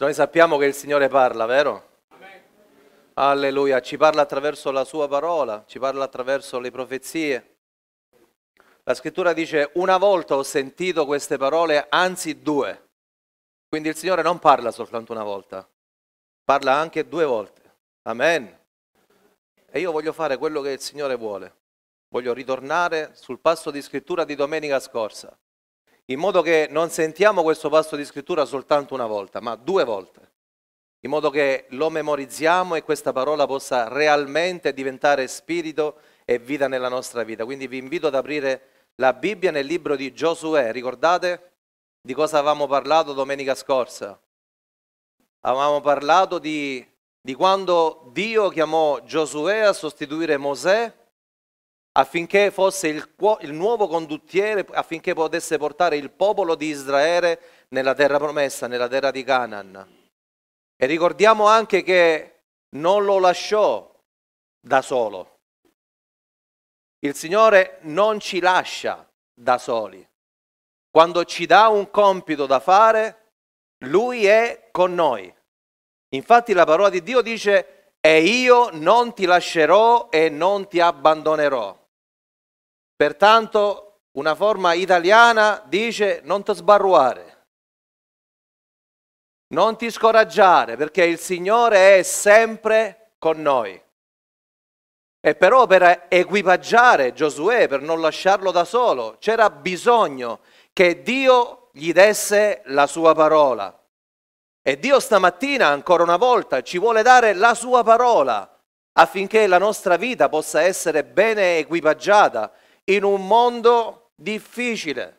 Noi sappiamo che il Signore parla, vero? Amen. Alleluia, ci parla attraverso la sua parola, ci parla attraverso le profezie. La scrittura dice una volta ho sentito queste parole, anzi due. Quindi il Signore non parla soltanto una volta, parla anche due volte. Amen. E io voglio fare quello che il Signore vuole. Voglio ritornare sul passo di scrittura di domenica scorsa in modo che non sentiamo questo passo di scrittura soltanto una volta, ma due volte, in modo che lo memorizziamo e questa parola possa realmente diventare spirito e vita nella nostra vita. Quindi vi invito ad aprire la Bibbia nel libro di Giosuè, ricordate di cosa avevamo parlato domenica scorsa? Avevamo parlato di, di quando Dio chiamò Giosuè a sostituire Mosè affinché fosse il, il, nuovo condottiere, affinché potesse portare il popolo di Israele nella terra promessa, nella terra di Canaan. E ricordiamo anche che non lo lasciò da solo. Il Signore non ci lascia da soli. Quando ci dà un compito da fare, Lui è con noi. Infatti la parola di Dio dice, e io non ti lascerò e non ti abbandonerò. Pertanto una forma italiana dice non ti sbarruare, non ti scoraggiare perché il Signore è sempre con noi. E però per equipaggiare Giosuè, per non lasciarlo da solo, c'era bisogno che Dio gli desse la sua parola. E Dio stamattina, ancora una volta, ci vuole dare la sua parola affinché la nostra vita possa essere bene equipaggiata in un mondo difficile.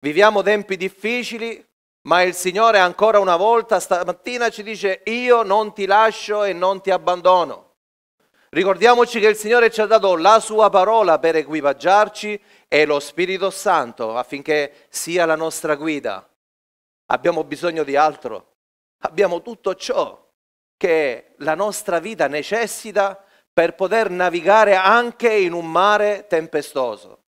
Viviamo tempi difficili, ma il Signore ancora una volta stamattina ci dice io non ti lascio e non ti abbandono. Ricordiamoci che il Signore ci ha dato la sua parola per equipaggiarci e lo Spirito Santo affinché sia la nostra guida. Abbiamo bisogno di altro. Abbiamo tutto ciò che la nostra vita necessita per poter navigare anche in un mare tempestoso,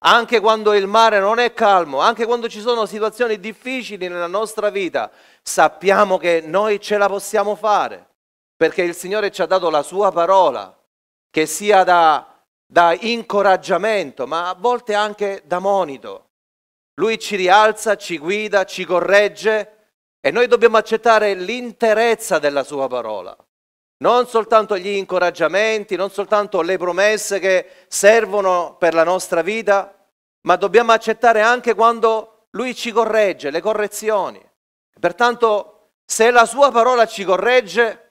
anche quando il mare non è calmo, anche quando ci sono situazioni difficili nella nostra vita, sappiamo che noi ce la possiamo fare, perché il Signore ci ha dato la sua parola, che sia da, da incoraggiamento, ma a volte anche da monito. Lui ci rialza, ci guida, ci corregge e noi dobbiamo accettare l'interezza della sua parola non soltanto gli incoraggiamenti, non soltanto le promesse che servono per la nostra vita, ma dobbiamo accettare anche quando Lui ci corregge, le correzioni. Pertanto, se la Sua parola ci corregge,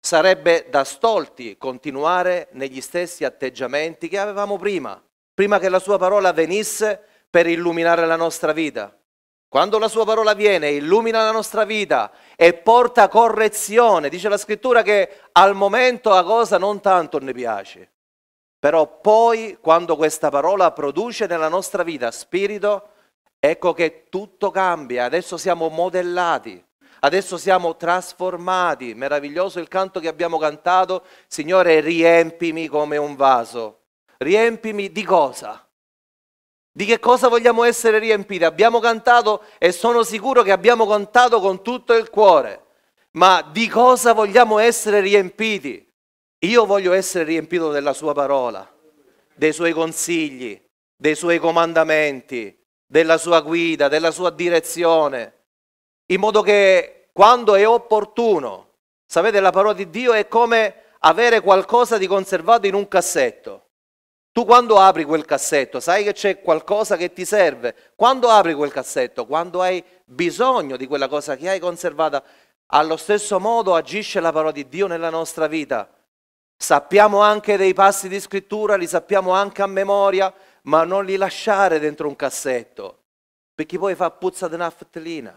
sarebbe da stolti continuare negli stessi atteggiamenti che avevamo prima, prima che la Sua parola venisse per illuminare la nostra vita. Quando la sua parola viene, illumina la nostra vita e porta correzione. Dice la scrittura che al momento la cosa non tanto ne piace, però poi quando questa parola produce nella nostra vita spirito, ecco che tutto cambia. Adesso siamo modellati. Adesso siamo trasformati, meraviglioso il canto che abbiamo cantato, Signore riempimi come un vaso. Riempimi di cosa? Di che cosa vogliamo essere riempiti? Abbiamo cantato e sono sicuro che abbiamo cantato con tutto il cuore, ma di cosa vogliamo essere riempiti? Io voglio essere riempito della sua parola, dei suoi consigli, dei suoi comandamenti, della sua guida, della sua direzione, in modo che quando è opportuno, sapete la parola di Dio è come avere qualcosa di conservato in un cassetto. Tu quando apri quel cassetto sai che c'è qualcosa che ti serve. Quando apri quel cassetto, quando hai bisogno di quella cosa che hai conservata, allo stesso modo agisce la parola di Dio nella nostra vita. Sappiamo anche dei passi di scrittura, li sappiamo anche a memoria, ma non li lasciare dentro un cassetto, perché poi fa puzza di naftalina.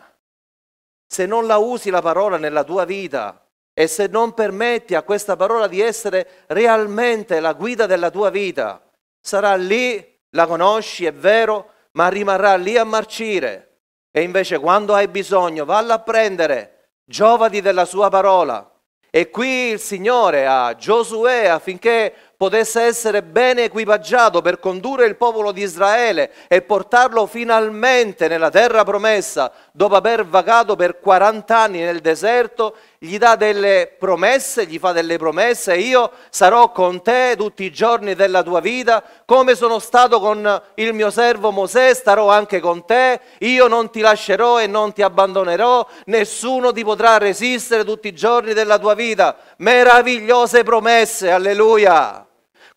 Se non la usi la parola nella tua vita e se non permetti a questa parola di essere realmente la guida della tua vita, sarà lì, la conosci, è vero, ma rimarrà lì a marcire. E invece quando hai bisogno, valla a prendere, giovati della sua parola. E qui il Signore a Giosuè affinché potesse essere bene equipaggiato per condurre il popolo di Israele e portarlo finalmente nella terra promessa, dopo aver vagato per 40 anni nel deserto, gli dà delle promesse, gli fa delle promesse, io sarò con te tutti i giorni della tua vita, come sono stato con il mio servo Mosè, starò anche con te, io non ti lascerò e non ti abbandonerò, nessuno ti potrà resistere tutti i giorni della tua vita. Meravigliose promesse, alleluia!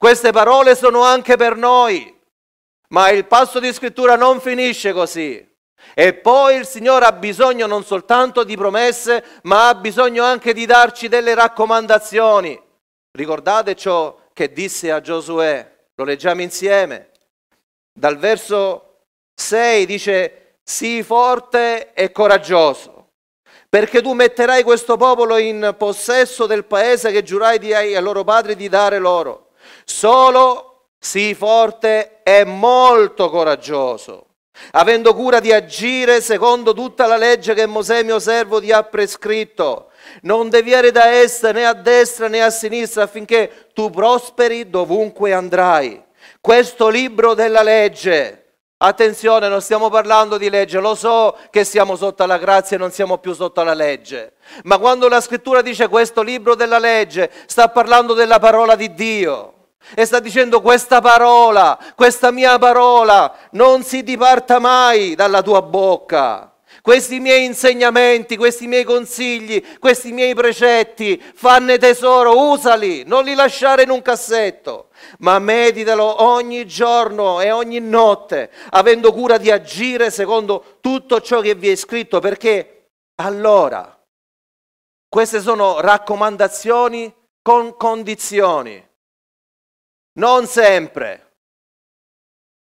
Queste parole sono anche per noi. Ma il passo di scrittura non finisce così. E poi il Signore ha bisogno non soltanto di promesse, ma ha bisogno anche di darci delle raccomandazioni. Ricordate ciò che disse a Giosuè, lo leggiamo insieme. Dal verso 6 dice, sii forte e coraggioso, perché tu metterai questo popolo in possesso del paese che giurai ai loro padri di dare loro. Solo sii forte e molto coraggioso, avendo cura di agire secondo tutta la legge che Mosè mio servo ti ha prescritto. Non deviare da essa né a destra né a sinistra affinché tu prosperi dovunque andrai. Questo libro della legge, Attenzione, non stiamo parlando di legge, lo so che siamo sotto la grazia e non siamo più sotto la legge, ma quando la scrittura dice questo libro della legge, sta parlando della parola di Dio. E sta dicendo questa parola, questa mia parola, non si diparta mai dalla tua bocca. Questi miei insegnamenti, questi miei consigli, questi miei precetti, fanne tesoro, usali, non li lasciare in un cassetto, ma meditalo ogni giorno e ogni notte, avendo cura di agire secondo tutto ciò che vi è scritto, perché allora queste sono raccomandazioni con condizioni. Non sempre.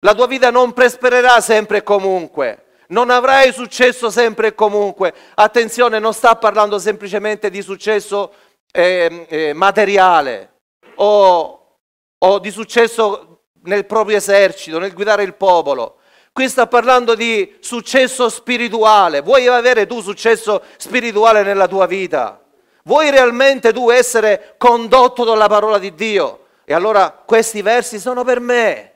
La tua vita non prospererà sempre e comunque. Non avrai successo sempre e comunque. Attenzione, non sta parlando semplicemente di successo eh, eh, materiale o, o di successo nel proprio esercito, nel guidare il popolo. Qui sta parlando di successo spirituale. Vuoi avere tu successo spirituale nella tua vita? Vuoi realmente tu essere condotto dalla parola di Dio? E allora questi versi sono per me.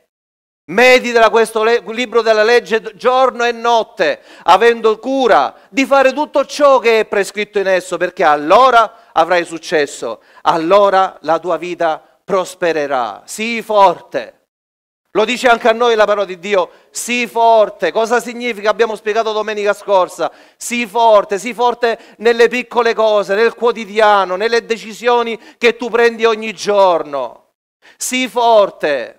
Medita questo le- libro della legge giorno e notte, avendo cura di fare tutto ciò che è prescritto in esso, perché allora avrai successo, allora la tua vita prospererà. Sii forte. Lo dice anche a noi la parola di Dio, sii forte. Cosa significa? Abbiamo spiegato domenica scorsa. Sii forte, sii forte nelle piccole cose, nel quotidiano, nelle decisioni che tu prendi ogni giorno. Sii forte.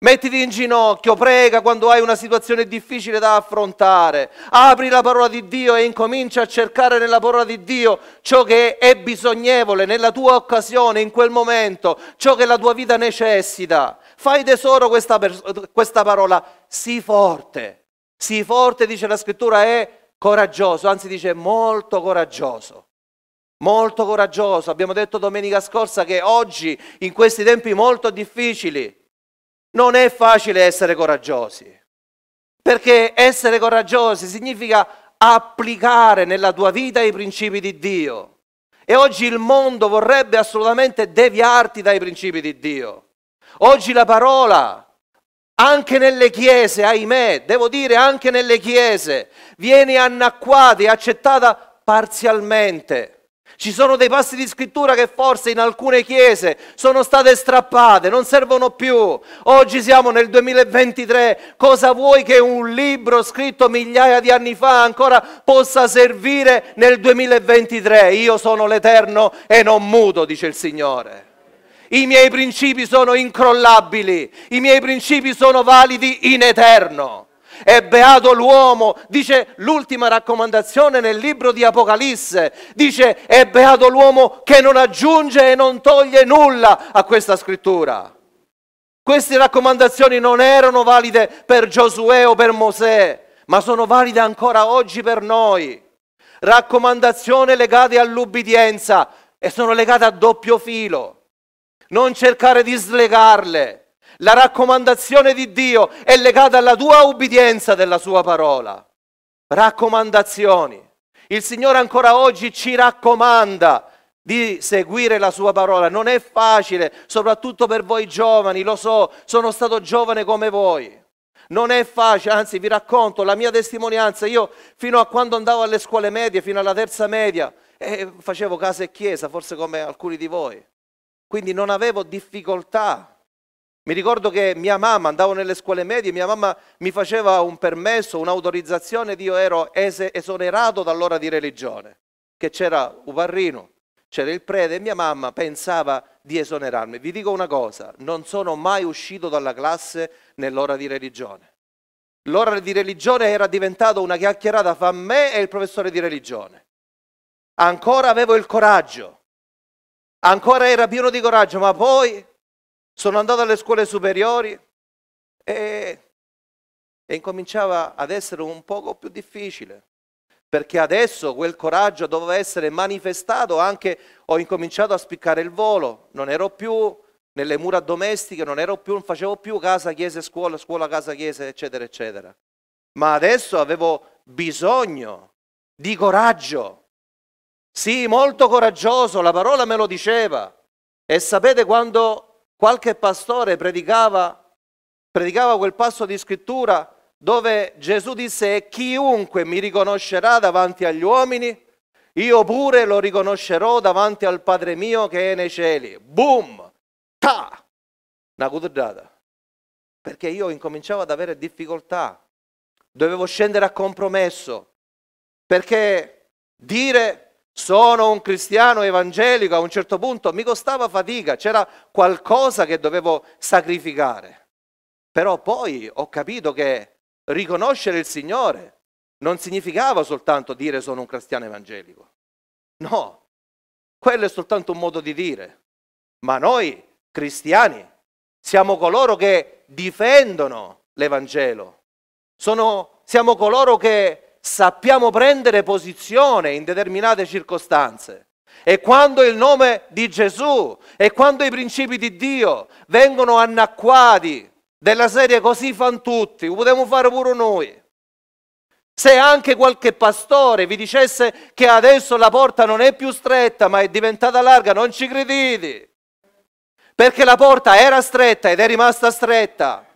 Mettiti in ginocchio, prega quando hai una situazione difficile da affrontare. Apri la parola di Dio e incomincia a cercare nella parola di Dio ciò che è bisognevole nella tua occasione, in quel momento, ciò che la tua vita necessita. Fai tesoro questa, questa parola. Sii forte. Sii forte, dice la scrittura, è coraggioso, anzi dice molto coraggioso molto coraggioso. Abbiamo detto domenica scorsa che oggi, in questi tempi molto difficili, non è facile essere coraggiosi. Perché essere coraggiosi significa applicare nella tua vita i principi di Dio. E oggi il mondo vorrebbe assolutamente deviarti dai principi di Dio. Oggi la parola, anche nelle chiese, ahimè, devo dire anche nelle chiese, viene annacquata e accettata parzialmente. Ci sono dei passi di scrittura che forse in alcune chiese sono state strappate, non servono più. Oggi siamo nel 2023, cosa vuoi che un libro scritto migliaia di anni fa ancora possa servire nel 2023? Io sono l'Eterno e non muto, dice il Signore. I miei principi sono incrollabili, i miei principi sono validi in eterno è beato l'uomo, dice l'ultima raccomandazione nel libro di Apocalisse, dice è beato l'uomo che non aggiunge e non toglie nulla a questa scrittura. Queste raccomandazioni non erano valide per Giosuè o per Mosè, ma sono valide ancora oggi per noi. Raccomandazioni legate all'ubbidienza e sono legate a doppio filo. Non cercare di slegarle la raccomandazione di Dio è legata alla tua ubbidienza della sua parola. Raccomandazioni. Il Signore ancora oggi ci raccomanda di seguire la sua parola. Non è facile, soprattutto per voi giovani, lo so, sono stato giovane come voi. Non è facile, anzi vi racconto la mia testimonianza. Io fino a quando andavo alle scuole medie, fino alla terza media, eh, facevo casa e chiesa, forse come alcuni di voi. Quindi non avevo difficoltà mi ricordo che mia mamma, andavo nelle scuole medie, mia mamma mi faceva un permesso, un'autorizzazione, io ero es- esonerato dall'ora di religione, che c'era Uparrino, c'era il prete e mia mamma pensava di esonerarmi. Vi dico una cosa, non sono mai uscito dalla classe nell'ora di religione. L'ora di religione era diventata una chiacchierata fra me e il professore di religione. Ancora avevo il coraggio, ancora era pieno di coraggio, ma poi sono andato alle scuole superiori e, e incominciava ad essere un poco più difficile, perché adesso quel coraggio doveva essere manifestato anche, ho incominciato a spiccare il volo, non ero più nelle mura domestiche, non, ero più, non facevo più casa, chiesa, scuola, scuola, casa, chiesa, eccetera, eccetera. Ma adesso avevo bisogno di coraggio. Sì, molto coraggioso, la parola me lo diceva. E sapete quando qualche pastore predicava, predicava quel passo di scrittura dove Gesù disse chiunque mi riconoscerà davanti agli uomini, io pure lo riconoscerò davanti al Padre mio che è nei cieli. Boom! Ta! Una cudrata. Perché io incominciavo ad avere difficoltà, dovevo scendere a compromesso, perché dire sono un cristiano evangelico, a un certo punto mi costava fatica, c'era qualcosa che dovevo sacrificare. Però poi ho capito che riconoscere il Signore non significava soltanto dire sono un cristiano evangelico. No, quello è soltanto un modo di dire. Ma noi cristiani siamo coloro che difendono l'Evangelo, sono, siamo coloro che sappiamo prendere posizione in determinate circostanze. E quando il nome di Gesù e quando i principi di Dio vengono annacquati della serie così fan tutti, lo potremmo fare pure noi. Se anche qualche pastore vi dicesse che adesso la porta non è più stretta ma è diventata larga, non ci credete. Perché la porta era stretta ed è rimasta stretta.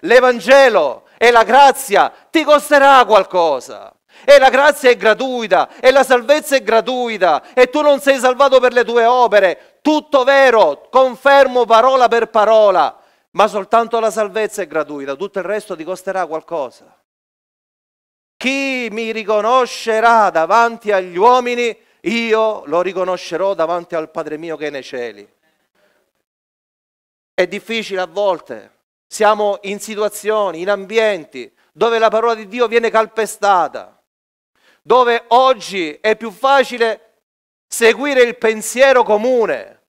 L'Evangelo e la grazia ti costerà qualcosa. E la grazia è gratuita, e la salvezza è gratuita, e tu non sei salvato per le tue opere. Tutto vero, confermo parola per parola, ma soltanto la salvezza è gratuita, tutto il resto ti costerà qualcosa. Chi mi riconoscerà davanti agli uomini, io lo riconoscerò davanti al Padre mio che è nei cieli. È difficile a volte, siamo in situazioni, in ambienti dove la parola di Dio viene calpestata, dove oggi è più facile seguire il pensiero comune,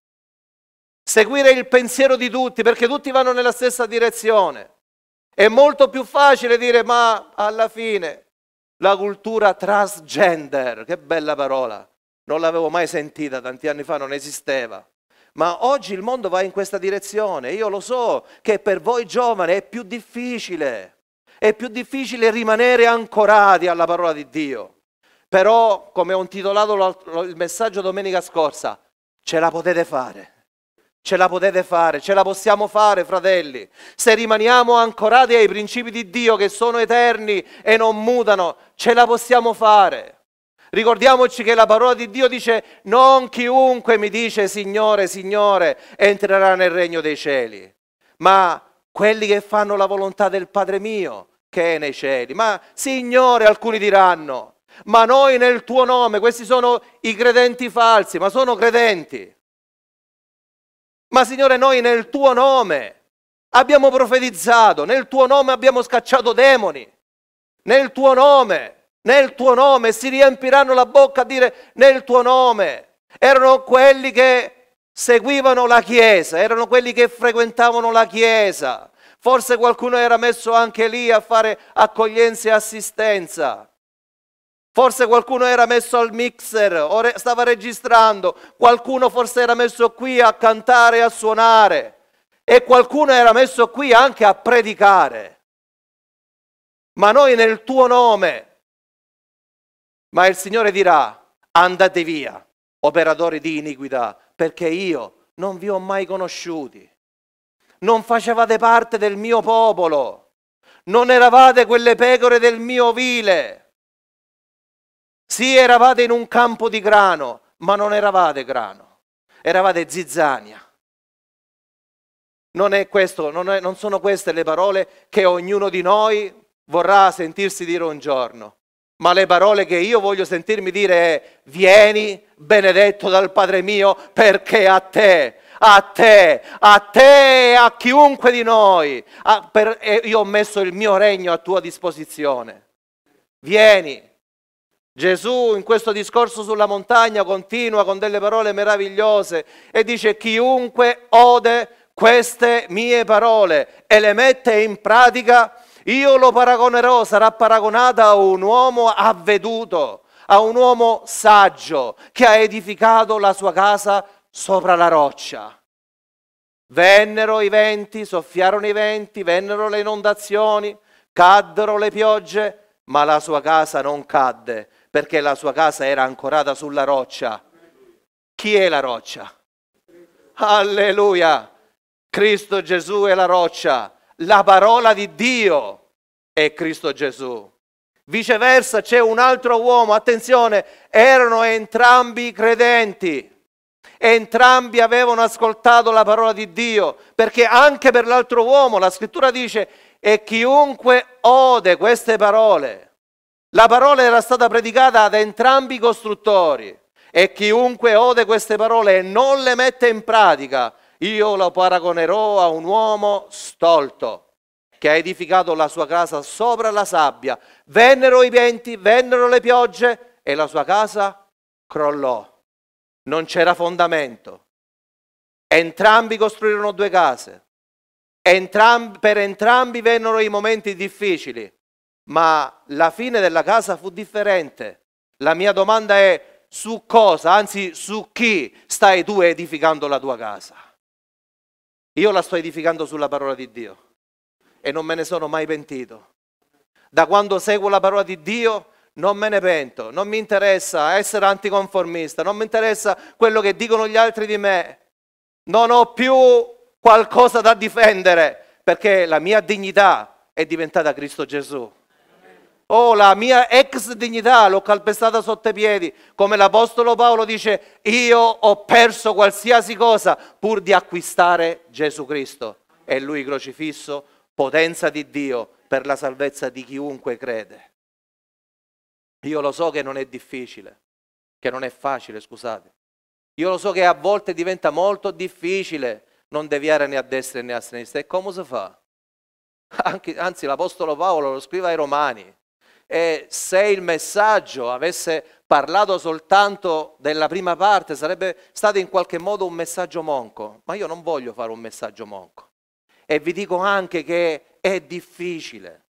seguire il pensiero di tutti, perché tutti vanno nella stessa direzione. È molto più facile dire ma alla fine la cultura transgender, che bella parola, non l'avevo mai sentita, tanti anni fa non esisteva. Ma oggi il mondo va in questa direzione. Io lo so che per voi giovani è più difficile, è più difficile rimanere ancorati alla parola di Dio. Però, come ho intitolato il messaggio domenica scorsa, ce la potete fare. Ce la potete fare, ce la possiamo fare, fratelli. Se rimaniamo ancorati ai principi di Dio che sono eterni e non mutano, ce la possiamo fare. Ricordiamoci che la parola di Dio dice non chiunque mi dice Signore, Signore entrerà nel regno dei cieli, ma quelli che fanno la volontà del Padre mio che è nei cieli. Ma Signore, alcuni diranno, ma noi nel tuo nome, questi sono i credenti falsi, ma sono credenti. Ma Signore, noi nel tuo nome abbiamo profetizzato, nel tuo nome abbiamo scacciato demoni, nel tuo nome nel tuo nome, si riempiranno la bocca a dire nel tuo nome. Erano quelli che seguivano la Chiesa, erano quelli che frequentavano la Chiesa. Forse qualcuno era messo anche lì a fare accoglienza e assistenza. Forse qualcuno era messo al mixer o re- stava registrando, qualcuno forse era messo qui a cantare e a suonare e qualcuno era messo qui anche a predicare. Ma noi nel tuo nome ma il Signore dirà, andate via, operatori di iniquità, perché io non vi ho mai conosciuti. Non facevate parte del mio popolo, non eravate quelle pecore del mio vile. Sì, eravate in un campo di grano, ma non eravate grano, eravate zizzania. Non, questo, non, è, non sono queste le parole che ognuno di noi vorrà sentirsi dire un giorno. Ma le parole che io voglio sentirmi dire è vieni benedetto dal Padre mio perché a te, a te, a te e a chiunque di noi a, per, io ho messo il mio regno a tua disposizione. Vieni. Gesù in questo discorso sulla montagna continua con delle parole meravigliose e dice chiunque ode queste mie parole e le mette in pratica io lo paragonerò, sarà paragonata a un uomo avveduto, a un uomo saggio che ha edificato la sua casa sopra la roccia. Vennero i venti, soffiarono i venti, vennero le inondazioni, caddero le piogge, ma la sua casa non cadde perché la sua casa era ancorata sulla roccia. Chi è la roccia? Alleluia! Cristo Gesù è la roccia la parola di Dio è Cristo Gesù. Viceversa c'è un altro uomo, attenzione, erano entrambi credenti, entrambi avevano ascoltato la parola di Dio, perché anche per l'altro uomo la scrittura dice, e chiunque ode queste parole, la parola era stata predicata ad entrambi i costruttori, e chiunque ode queste parole e non le mette in pratica io lo paragonerò a un uomo stolto che ha edificato la sua casa sopra la sabbia. Vennero i venti, vennero le piogge e la sua casa crollò. Non c'era fondamento. Entrambi costruirono due case. Entrambi, per entrambi vennero i momenti difficili, ma la fine della casa fu differente. La mia domanda è su cosa, anzi su chi stai tu edificando la tua casa? Io la sto edificando sulla parola di Dio e non me ne sono mai pentito. Da quando seguo la parola di Dio non me ne pento, non mi interessa essere anticonformista, non mi interessa quello che dicono gli altri di me. Non ho più qualcosa da difendere perché la mia dignità è diventata Cristo Gesù oh la mia ex dignità l'ho calpestata sotto i piedi, come l'Apostolo Paolo dice, io ho perso qualsiasi cosa pur di acquistare Gesù Cristo e lui crocifisso, potenza di Dio per la salvezza di chiunque crede. Io lo so che non è difficile, che non è facile, scusate. Io lo so che a volte diventa molto difficile non deviare né a destra né a sinistra. E come si fa? Anche, anzi, l'Apostolo Paolo lo scrive ai Romani. E se il messaggio avesse parlato soltanto della prima parte, sarebbe stato in qualche modo un messaggio monco. Ma io non voglio fare un messaggio monco. E vi dico anche che è difficile.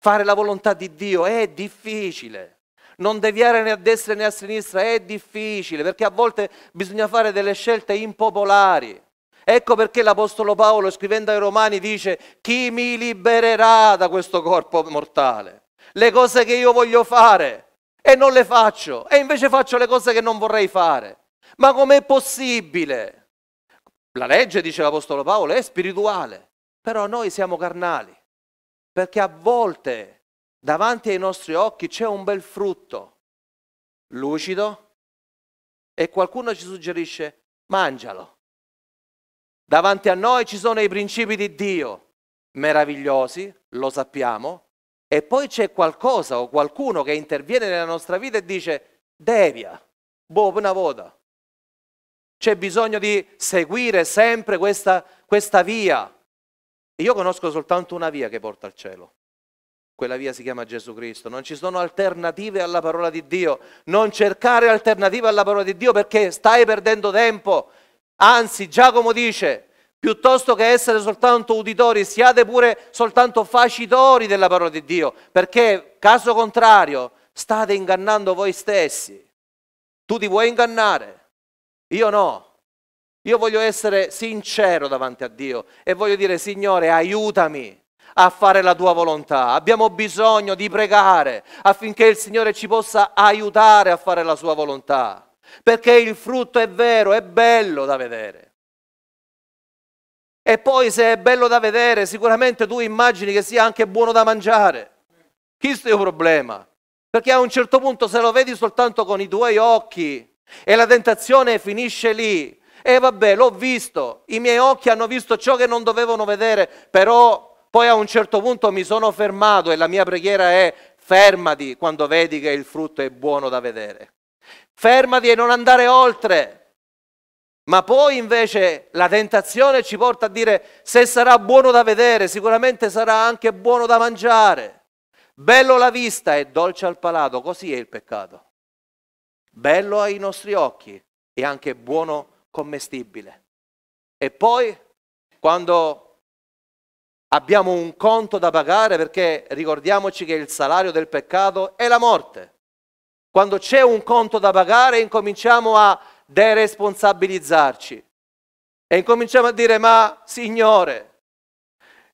Fare la volontà di Dio è difficile. Non deviare né a destra né a sinistra è difficile, perché a volte bisogna fare delle scelte impopolari. Ecco perché l'Apostolo Paolo, scrivendo ai Romani, dice chi mi libererà da questo corpo mortale? le cose che io voglio fare e non le faccio, e invece faccio le cose che non vorrei fare. Ma com'è possibile? La legge, dice l'Apostolo Paolo, è spirituale, però noi siamo carnali, perché a volte davanti ai nostri occhi c'è un bel frutto, lucido, e qualcuno ci suggerisce mangialo. Davanti a noi ci sono i principi di Dio, meravigliosi, lo sappiamo, e poi c'è qualcosa o qualcuno che interviene nella nostra vita e dice devia, boh, una volta. C'è bisogno di seguire sempre questa, questa via. io conosco soltanto una via che porta al cielo. Quella via si chiama Gesù Cristo. Non ci sono alternative alla parola di Dio. Non cercare alternative alla parola di Dio perché stai perdendo tempo. Anzi, Giacomo dice, Piuttosto che essere soltanto uditori, siate pure soltanto facitori della parola di Dio, perché caso contrario state ingannando voi stessi. Tu ti vuoi ingannare? Io no. Io voglio essere sincero davanti a Dio e voglio dire, Signore, aiutami a fare la tua volontà. Abbiamo bisogno di pregare affinché il Signore ci possa aiutare a fare la sua volontà, perché il frutto è vero, è bello da vedere. E poi se è bello da vedere, sicuramente tu immagini che sia anche buono da mangiare. Questo è il problema. Perché a un certo punto se lo vedi soltanto con i tuoi occhi e la tentazione finisce lì. E vabbè, l'ho visto, i miei occhi hanno visto ciò che non dovevano vedere, però poi a un certo punto mi sono fermato e la mia preghiera è fermati quando vedi che il frutto è buono da vedere. Fermati e non andare oltre. Ma poi invece la tentazione ci porta a dire se sarà buono da vedere, sicuramente sarà anche buono da mangiare. Bello la vista e dolce al palato, così è il peccato. Bello ai nostri occhi e anche buono commestibile. E poi quando abbiamo un conto da pagare, perché ricordiamoci che il salario del peccato è la morte. Quando c'è un conto da pagare incominciamo a deresponsabilizzarci e incominciamo a dire ma Signore,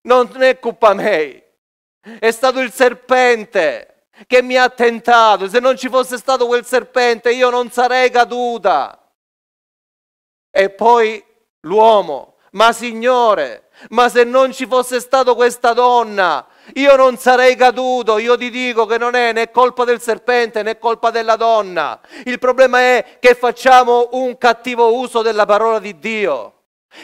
non è colpa mia, è stato il serpente che mi ha tentato, se non ci fosse stato quel serpente io non sarei caduta. E poi l'uomo, ma Signore, ma se non ci fosse stata questa donna, io non sarei caduto, io ti dico che non è né colpa del serpente né colpa della donna. Il problema è che facciamo un cattivo uso della parola di Dio.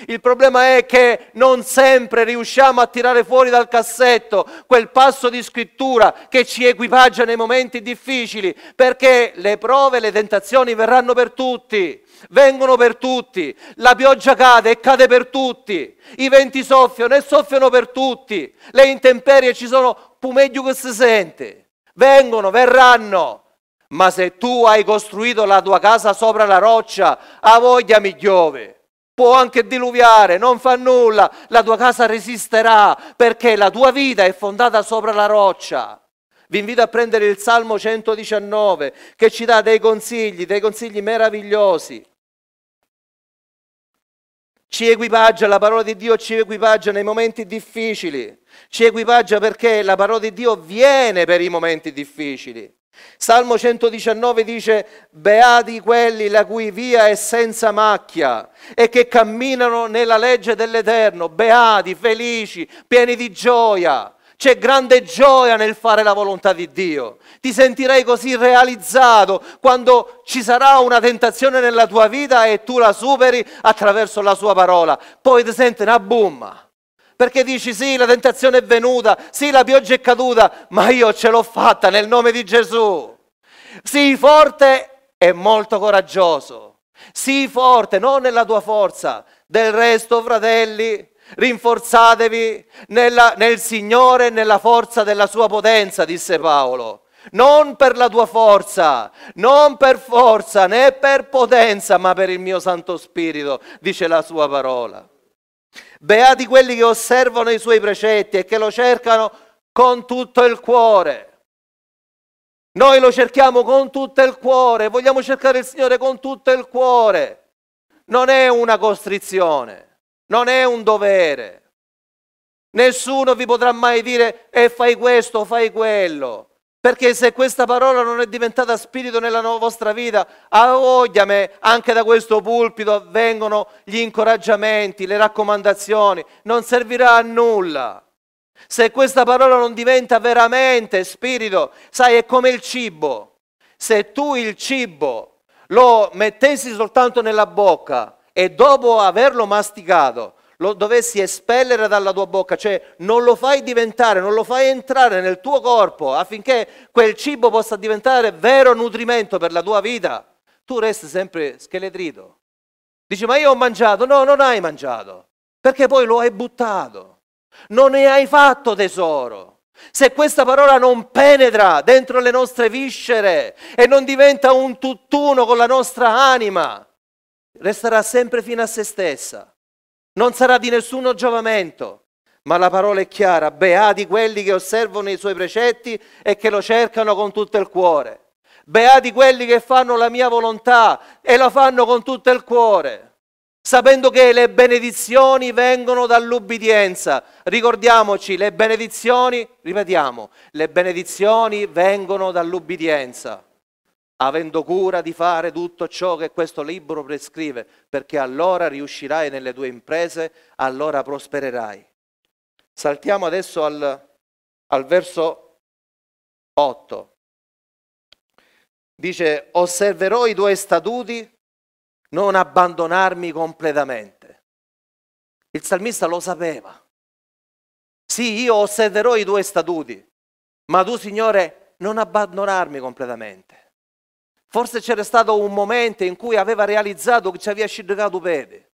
Il problema è che non sempre riusciamo a tirare fuori dal cassetto quel passo di scrittura che ci equipaggia nei momenti difficili, perché le prove, le tentazioni verranno per tutti, vengono per tutti, la pioggia cade e cade per tutti, i venti soffiano e soffiano per tutti, le intemperie ci sono, pumeglio che si sente, vengono, verranno. Ma se tu hai costruito la tua casa sopra la roccia, a voglia mi giove. Può anche diluviare, non fa nulla, la tua casa resisterà perché la tua vita è fondata sopra la roccia. Vi invito a prendere il Salmo 119 che ci dà dei consigli, dei consigli meravigliosi. Ci equipaggia, la parola di Dio ci equipaggia nei momenti difficili, ci equipaggia perché la parola di Dio viene per i momenti difficili. Salmo 119 dice, beati quelli la cui via è senza macchia e che camminano nella legge dell'Eterno, beati, felici, pieni di gioia. C'è grande gioia nel fare la volontà di Dio. Ti sentirei così realizzato quando ci sarà una tentazione nella tua vita e tu la superi attraverso la sua parola. Poi ti senti una bomba. Perché dici sì, la tentazione è venuta, sì, la pioggia è caduta, ma io ce l'ho fatta nel nome di Gesù. Sii forte e molto coraggioso. Sii forte, non nella tua forza. Del resto, fratelli, rinforzatevi nella, nel Signore e nella forza della sua potenza, disse Paolo. Non per la tua forza, non per forza né per potenza, ma per il mio Santo Spirito, dice la sua parola. Beati quelli che osservano i suoi precetti e che lo cercano con tutto il cuore. Noi lo cerchiamo con tutto il cuore, vogliamo cercare il Signore con tutto il cuore. Non è una costrizione, non è un dovere. Nessuno vi potrà mai dire e eh, fai questo, fai quello. Perché se questa parola non è diventata spirito nella vostra vita, a voglia me, anche da questo pulpito vengono gli incoraggiamenti, le raccomandazioni, non servirà a nulla. Se questa parola non diventa veramente spirito, sai, è come il cibo. Se tu il cibo lo mettessi soltanto nella bocca e dopo averlo masticato lo dovessi espellere dalla tua bocca, cioè non lo fai diventare, non lo fai entrare nel tuo corpo affinché quel cibo possa diventare vero nutrimento per la tua vita, tu resti sempre scheletrito. Dici, ma io ho mangiato. No, non hai mangiato, perché poi lo hai buttato. Non ne hai fatto tesoro. Se questa parola non penetra dentro le nostre viscere e non diventa un tutt'uno con la nostra anima, resterà sempre fino a se stessa non sarà di nessuno giovamento. Ma la parola è chiara, beati quelli che osservano i suoi precetti e che lo cercano con tutto il cuore. Beati quelli che fanno la mia volontà e la fanno con tutto il cuore, sapendo che le benedizioni vengono dall'ubbidienza. Ricordiamoci, le benedizioni, ripetiamo, le benedizioni vengono dall'ubbidienza avendo cura di fare tutto ciò che questo libro prescrive, perché allora riuscirai nelle tue imprese, allora prospererai. Saltiamo adesso al, al verso 8. Dice, osserverò i tuoi statuti, non abbandonarmi completamente. Il salmista lo sapeva. Sì, io osserverò i tuoi statuti, ma tu, Signore, non abbandonarmi completamente. Forse c'era stato un momento in cui aveva realizzato che ci aveva sciugato bene.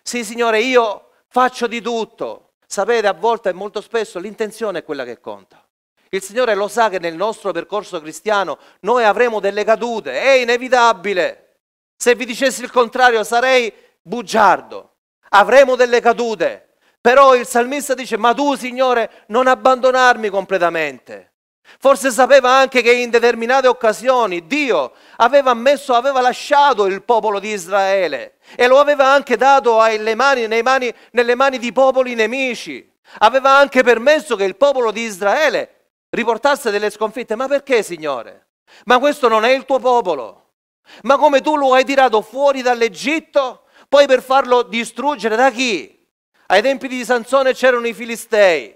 Sì, Signore, io faccio di tutto. Sapete, a volte e molto spesso l'intenzione è quella che conta. Il Signore lo sa che nel nostro percorso cristiano noi avremo delle cadute, è inevitabile. Se vi dicessi il contrario sarei bugiardo. Avremo delle cadute. Però il salmista dice, ma tu Signore non abbandonarmi completamente. Forse sapeva anche che in determinate occasioni Dio aveva messo, aveva lasciato il popolo di Israele e lo aveva anche dato mani, mani, nelle mani di popoli nemici. Aveva anche permesso che il popolo di Israele riportasse delle sconfitte. Ma perché, Signore? Ma questo non è il tuo popolo. Ma come tu lo hai tirato fuori dall'Egitto, poi per farlo distruggere da chi? Ai tempi di Sansone c'erano i Filistei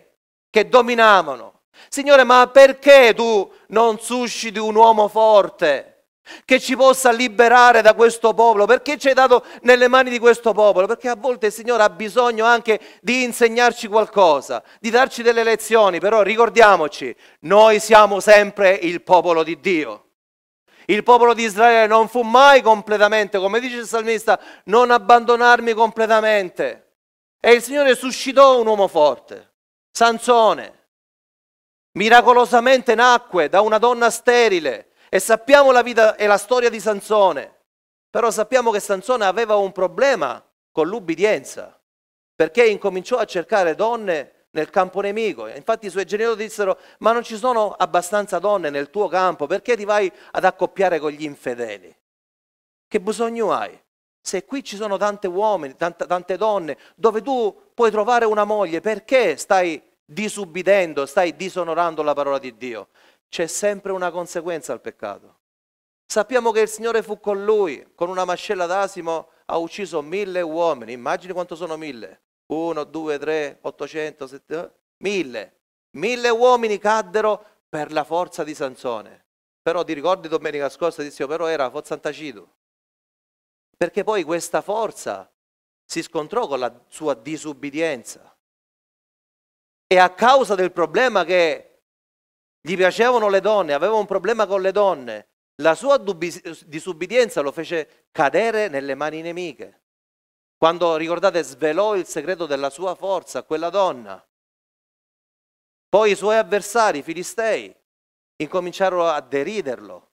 che dominavano Signore, ma perché tu non susciti un uomo forte che ci possa liberare da questo popolo? Perché ci hai dato nelle mani di questo popolo? Perché a volte il Signore ha bisogno anche di insegnarci qualcosa, di darci delle lezioni, però ricordiamoci, noi siamo sempre il popolo di Dio. Il popolo di Israele non fu mai completamente, come dice il salmista, non abbandonarmi completamente. E il Signore suscitò un uomo forte, Sansone, miracolosamente nacque da una donna sterile e sappiamo la vita e la storia di Sansone, però sappiamo che Sansone aveva un problema con l'ubbidienza, perché incominciò a cercare donne nel campo nemico. Infatti i suoi genitori dissero, ma non ci sono abbastanza donne nel tuo campo, perché ti vai ad accoppiare con gli infedeli? Che bisogno hai? Se qui ci sono tante uomini, tante, tante donne, dove tu puoi trovare una moglie, perché stai disubbidendo, stai disonorando la parola di Dio. C'è sempre una conseguenza al peccato. Sappiamo che il Signore fu con lui, con una mascella d'asimo ha ucciso mille uomini, immagini quanto sono mille. Uno, due, tre, ottocento, sette, eh, mille. Mille uomini caddero per la forza di Sansone. Però ti ricordi domenica scorsa, dicevo, però era forza forzantacido. Perché poi questa forza si scontrò con la sua disubbidienza e a causa del problema che gli piacevano le donne, aveva un problema con le donne, la sua disubbidienza lo fece cadere nelle mani nemiche. Quando, ricordate, svelò il segreto della sua forza a quella donna. Poi i suoi avversari, i filistei, incominciarono a deriderlo.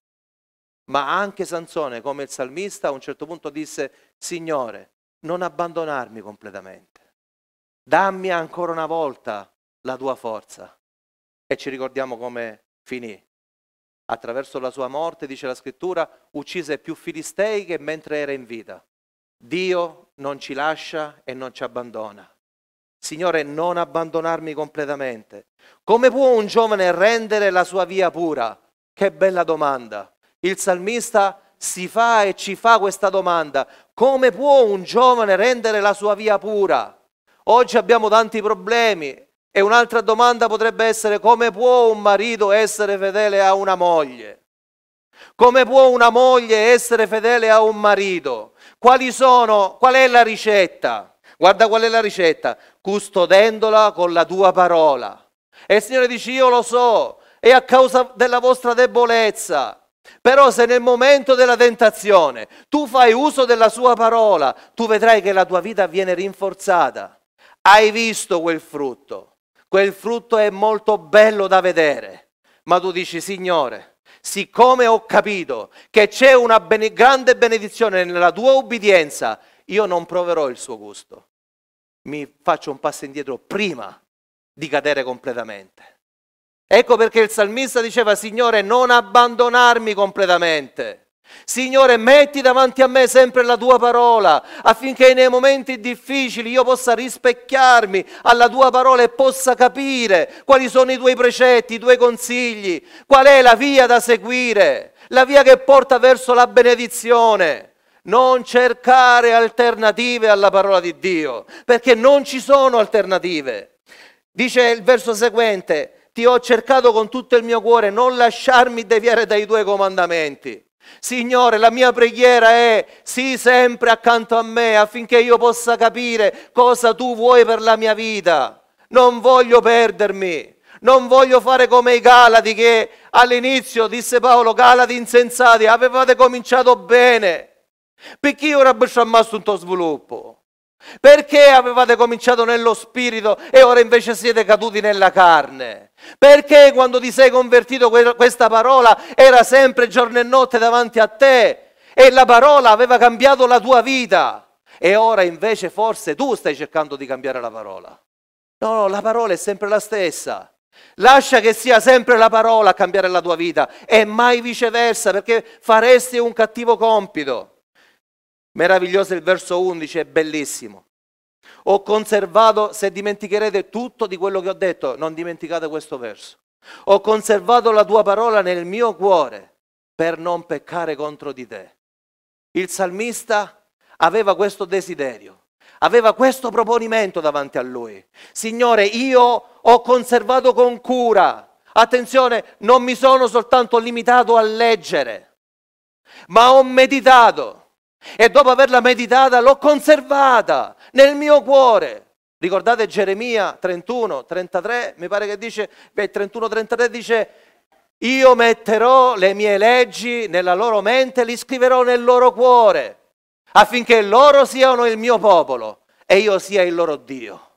Ma anche Sansone, come il salmista, a un certo punto disse, Signore, non abbandonarmi completamente. Dammi ancora una volta la tua forza. E ci ricordiamo come finì. Attraverso la sua morte, dice la scrittura, uccise più filistei che mentre era in vita. Dio non ci lascia e non ci abbandona. Signore, non abbandonarmi completamente. Come può un giovane rendere la sua via pura? Che bella domanda. Il salmista si fa e ci fa questa domanda. Come può un giovane rendere la sua via pura? Oggi abbiamo tanti problemi e un'altra domanda potrebbe essere come può un marito essere fedele a una moglie? Come può una moglie essere fedele a un marito? Sono, qual è la ricetta? Guarda qual è la ricetta, custodendola con la tua parola. E il Signore dice io lo so, è a causa della vostra debolezza. Però se nel momento della tentazione tu fai uso della sua parola, tu vedrai che la tua vita viene rinforzata. Hai visto quel frutto quel frutto è molto bello da vedere, ma tu dici, Signore, siccome ho capito che c'è una bene- grande benedizione nella tua obbedienza, io non proverò il suo gusto. Mi faccio un passo indietro prima di cadere completamente. Ecco perché il salmista diceva, Signore, non abbandonarmi completamente. Signore, metti davanti a me sempre la tua parola, affinché nei momenti difficili io possa rispecchiarmi alla tua parola e possa capire quali sono i tuoi precetti, i tuoi consigli, qual è la via da seguire, la via che porta verso la benedizione. Non cercare alternative alla parola di Dio, perché non ci sono alternative. Dice il verso seguente, ti ho cercato con tutto il mio cuore, non lasciarmi deviare dai tuoi comandamenti. Signore, la mia preghiera è sii sempre accanto a me affinché io possa capire cosa tu vuoi per la mia vita. Non voglio perdermi, non voglio fare come i Galati che all'inizio, disse Paolo, Galati insensati, avevate cominciato bene. Perché ora avete ammasso un tuo sviluppo? Perché avevate cominciato nello spirito e ora invece siete caduti nella carne? Perché quando ti sei convertito questa parola era sempre giorno e notte davanti a te e la parola aveva cambiato la tua vita e ora invece forse tu stai cercando di cambiare la parola. No, no, la parola è sempre la stessa. Lascia che sia sempre la parola a cambiare la tua vita e mai viceversa perché faresti un cattivo compito. Meraviglioso il verso 11, è bellissimo. Ho conservato, se dimenticherete tutto di quello che ho detto, non dimenticate questo verso. Ho conservato la tua parola nel mio cuore per non peccare contro di te. Il salmista aveva questo desiderio, aveva questo proponimento davanti a lui. Signore, io ho conservato con cura. Attenzione, non mi sono soltanto limitato a leggere, ma ho meditato e dopo averla meditata l'ho conservata nel mio cuore. Ricordate Geremia 31, 33, mi pare che dice, beh, 31, 33 dice, io metterò le mie leggi nella loro mente, li scriverò nel loro cuore, affinché loro siano il mio popolo e io sia il loro Dio.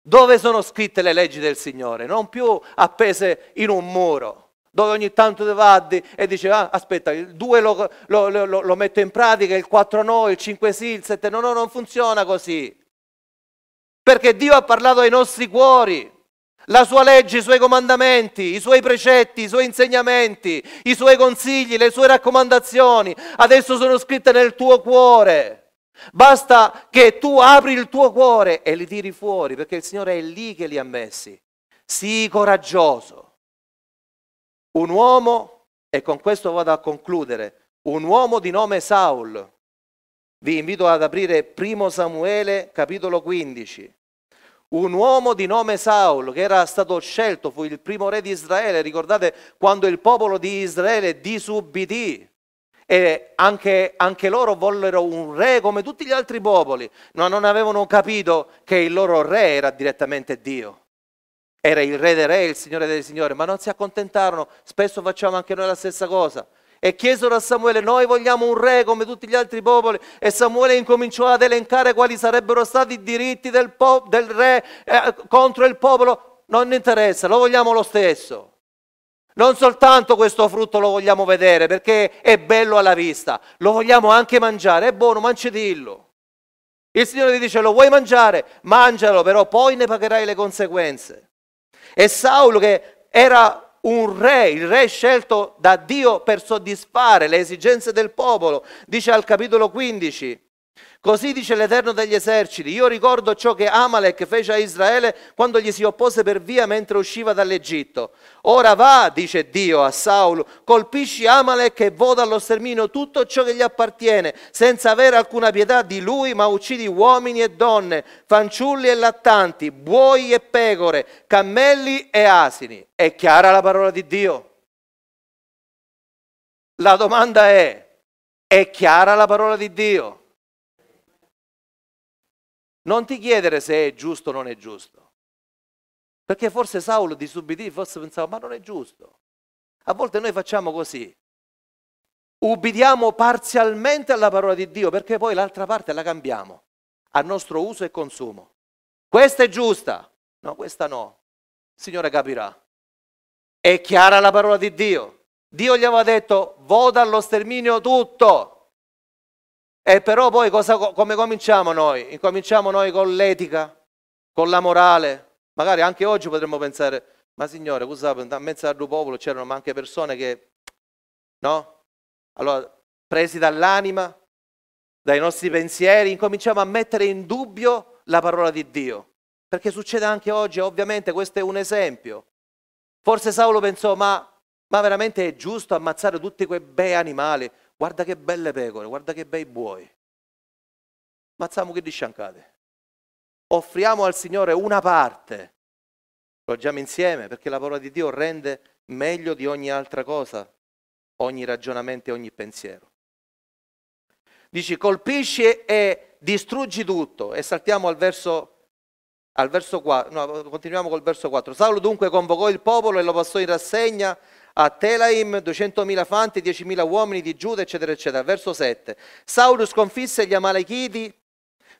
Dove sono scritte le leggi del Signore? Non più appese in un muro dove ogni tanto te vadi e dici ah, aspetta, il 2 lo, lo, lo, lo, metto in pratica, il 4 no, il 5 sì, il 7 no, no, non funziona così. Perché Dio ha parlato ai nostri cuori, la sua legge, i suoi comandamenti, i suoi precetti, i suoi insegnamenti, i suoi consigli, le sue raccomandazioni, adesso sono scritte nel tuo cuore. Basta che tu apri il tuo cuore e li tiri fuori, perché il Signore è lì che li ha messi. Sii coraggioso un uomo, e con questo vado a concludere, un uomo di nome Saul. Vi invito ad aprire 1 Samuele capitolo 15. Un uomo di nome Saul che era stato scelto, fu il primo re di Israele, ricordate quando il popolo di Israele disubbidì e anche, anche, loro vollero un re come tutti gli altri popoli, ma non avevano capito che il loro re era direttamente Dio era il re dei re, il signore dei signori, ma non si accontentarono, spesso facciamo anche noi la stessa cosa. E chiesero a Samuele, noi vogliamo un re come tutti gli altri popoli. E Samuele incominciò ad elencare quali sarebbero stati i diritti del, pop- del re eh, contro il popolo. Non interessa, lo vogliamo lo stesso. Non soltanto questo frutto lo vogliamo vedere perché è bello alla vista, lo vogliamo anche mangiare, è buono, mangiatillo. Il Signore gli dice lo vuoi mangiare, mangialo, però poi ne pagherai le conseguenze. E Saulo che era un re, il re scelto da Dio per soddisfare le esigenze del popolo, dice al capitolo 15, Così dice l'Eterno degli eserciti, io ricordo ciò che Amalek fece a Israele quando gli si oppose per via mentre usciva dall'Egitto. Ora va, dice Dio a Saul, colpisci Amalek e voda allo sterminio tutto ciò che gli appartiene, senza avere alcuna pietà di lui, ma uccidi uomini e donne, fanciulli e lattanti, buoi e pecore, cammelli e asini. È chiara la parola di Dio? La domanda è, è chiara la parola di Dio? Non ti chiedere se è giusto o non è giusto. Perché forse Saulo disubbidì, forse pensava, ma non è giusto. A volte noi facciamo così. Ubbidiamo parzialmente alla parola di Dio perché poi l'altra parte la cambiamo a nostro uso e consumo. Questa è giusta, no, questa no. Il Signore capirà. È chiara la parola di Dio. Dio gli aveva detto, vota allo sterminio tutto. E però poi cosa, come cominciamo noi? Incominciamo noi con l'etica, con la morale. Magari anche oggi potremmo pensare, ma signore, scusate, a mezzo al popolo c'erano anche persone che, no? Allora, presi dall'anima, dai nostri pensieri, incominciamo a mettere in dubbio la parola di Dio. Perché succede anche oggi, ovviamente questo è un esempio. Forse Saulo pensò, ma, ma veramente è giusto ammazzare tutti quei bei animali? Guarda che belle pecore, guarda che bei buoi. Mazziamo che disciancate. Offriamo al Signore una parte. Proviamo insieme perché la parola di Dio rende meglio di ogni altra cosa, ogni ragionamento e ogni pensiero. Dici colpisci e distruggi tutto. E saltiamo al verso al verso 4, no, continuiamo col verso 4. Saulo dunque convocò il popolo e lo passò in rassegna a Telaim 200.000 fanti, 10.000 uomini di Giuda, eccetera, eccetera. Verso 7. Saul sconfisse gli Amalechiti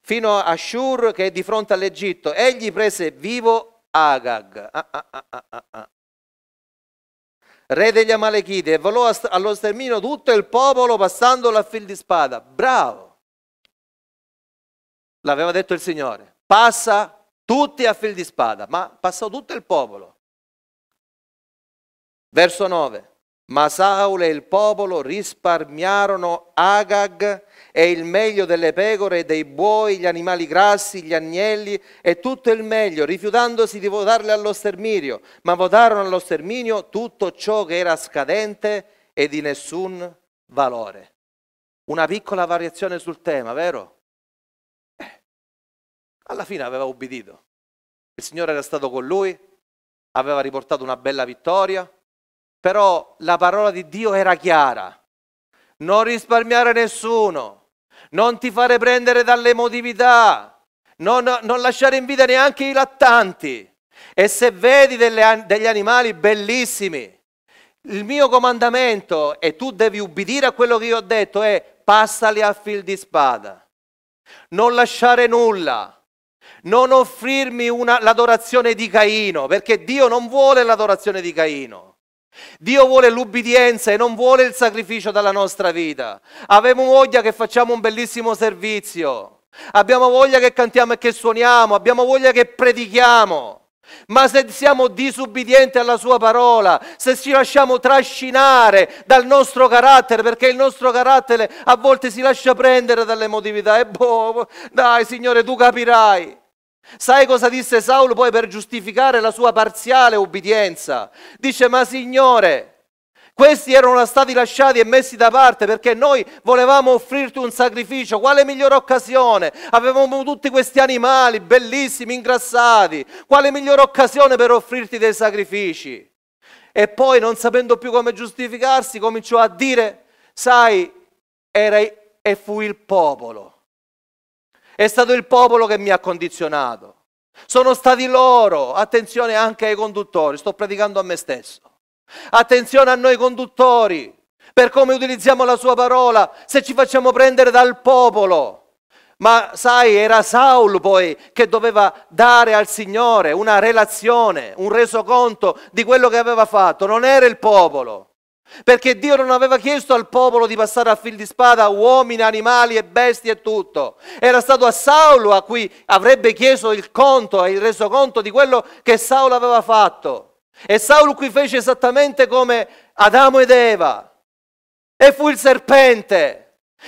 fino a Shur che è di fronte all'Egitto. Egli prese vivo Agag. Ah, ah, ah, Re degli Amalechiti e volò allo sterminio tutto il popolo passandolo a fil di spada. Bravo! L'aveva detto il Signore. Passa tutti a fil di spada, ma passò tutto il popolo. Verso 9. Ma Saul e il popolo risparmiarono Agag e il meglio delle pecore e dei buoi, gli animali grassi, gli agnelli e tutto il meglio, rifiutandosi di votarle allo sterminio, ma votarono allo sterminio tutto ciò che era scadente e di nessun valore. Una piccola variazione sul tema, vero? Eh, alla fine aveva ubbidito. Il Signore era stato con lui, aveva riportato una bella vittoria però la parola di Dio era chiara. Non risparmiare nessuno, non ti fare prendere dall'emotività, non, non lasciare in vita neanche i lattanti. E se vedi delle, degli animali bellissimi, il mio comandamento, e tu devi ubbidire a quello che io ho detto, è passali a fil di spada. Non lasciare nulla. Non offrirmi una, l'adorazione di Caino, perché Dio non vuole l'adorazione di Caino. Dio vuole l'ubbidienza e non vuole il sacrificio dalla nostra vita. Abbiamo voglia che facciamo un bellissimo servizio, abbiamo voglia che cantiamo e che suoniamo, abbiamo voglia che predichiamo. Ma se siamo disubbidienti alla sua parola, se ci lasciamo trascinare dal nostro carattere, perché il nostro carattere a volte si lascia prendere dalle emotività, e boh, boh dai Signore, tu capirai. Sai cosa disse Saulo poi per giustificare la sua parziale obbedienza? Dice, ma Signore, questi erano stati lasciati e messi da parte perché noi volevamo offrirti un sacrificio. Quale migliore occasione? Avevamo tutti questi animali bellissimi, ingrassati. Quale migliore occasione per offrirti dei sacrifici? E poi, non sapendo più come giustificarsi, cominciò a dire, sai, era e fu il popolo è stato il popolo che mi ha condizionato. Sono stati loro. Attenzione anche ai conduttori, sto predicando a me stesso. Attenzione a noi conduttori, per come utilizziamo la sua parola, se ci facciamo prendere dal popolo. Ma sai, era Saul poi che doveva dare al Signore una relazione, un resoconto di quello che aveva fatto, non era il popolo. Perché Dio non aveva chiesto al popolo di passare a fil di spada uomini, animali e bestie e tutto. Era stato a Saulo a cui avrebbe chiesto il conto e il resoconto di quello che Saulo aveva fatto. E Saulo qui fece esattamente come Adamo ed Eva. E fu il serpente.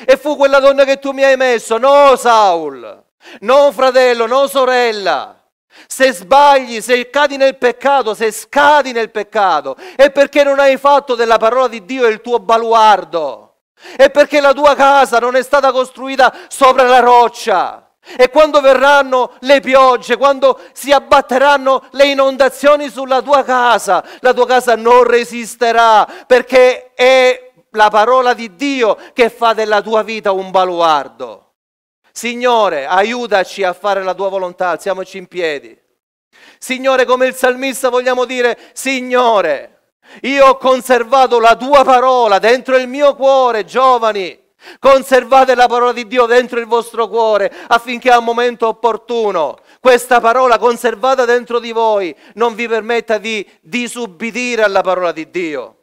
E fu quella donna che tu mi hai messo. No, Saul. No, fratello, no, sorella. Se sbagli, se cadi nel peccato, se scadi nel peccato, è perché non hai fatto della parola di Dio il tuo baluardo. È perché la tua casa non è stata costruita sopra la roccia. E quando verranno le piogge, quando si abbatteranno le inondazioni sulla tua casa, la tua casa non resisterà perché è la parola di Dio che fa della tua vita un baluardo. Signore, aiutaci a fare la tua volontà, alziamoci in piedi. Signore, come il salmista vogliamo dire, Signore, io ho conservato la tua parola dentro il mio cuore, giovani. Conservate la parola di Dio dentro il vostro cuore affinché al momento opportuno questa parola conservata dentro di voi non vi permetta di disubbidire alla parola di Dio.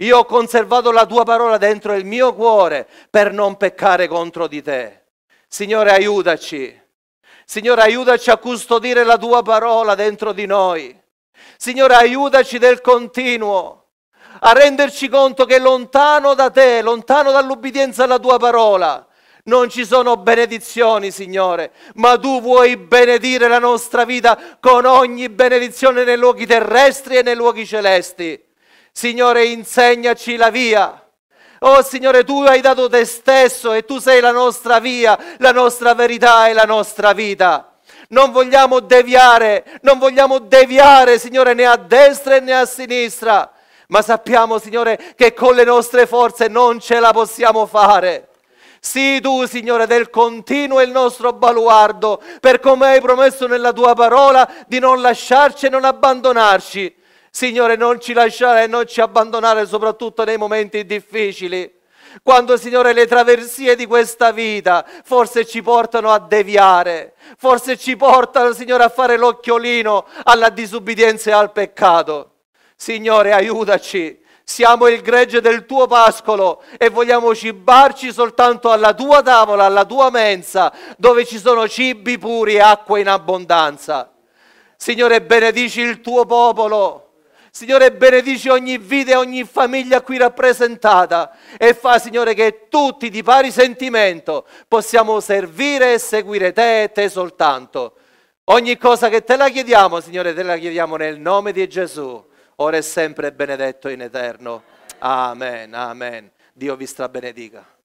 Io ho conservato la tua parola dentro il mio cuore per non peccare contro di te. Signore aiutaci. Signore aiutaci a custodire la tua parola dentro di noi. Signore aiutaci del continuo a renderci conto che lontano da te, lontano dall'ubbidienza alla tua parola, non ci sono benedizioni, Signore, ma tu vuoi benedire la nostra vita con ogni benedizione nei luoghi terrestri e nei luoghi celesti. Signore, insegnaci la via Oh Signore, tu hai dato te stesso e tu sei la nostra via, la nostra verità e la nostra vita. Non vogliamo deviare, non vogliamo deviare, Signore, né a destra né a sinistra, ma sappiamo, Signore, che con le nostre forze non ce la possiamo fare. Sii tu, Signore, del continuo il nostro baluardo, per come hai promesso nella tua parola di non lasciarci e non abbandonarci, Signore, non ci lasciare e non ci abbandonare, soprattutto nei momenti difficili. Quando, Signore, le traversie di questa vita forse ci portano a deviare, forse ci portano, Signore, a fare l'occhiolino alla disubbidienza e al peccato. Signore, aiutaci. Siamo il gregge del tuo pascolo e vogliamo cibarci soltanto alla tua tavola, alla tua mensa, dove ci sono cibi puri e acqua in abbondanza. Signore, benedici il tuo popolo Signore, benedici ogni vita e ogni famiglia qui rappresentata e fa, Signore, che tutti di pari sentimento possiamo servire e seguire te e te soltanto. Ogni cosa che te la chiediamo, Signore, te la chiediamo nel nome di Gesù, ora e sempre benedetto in eterno. Amen, amen. Dio vi strabenedica.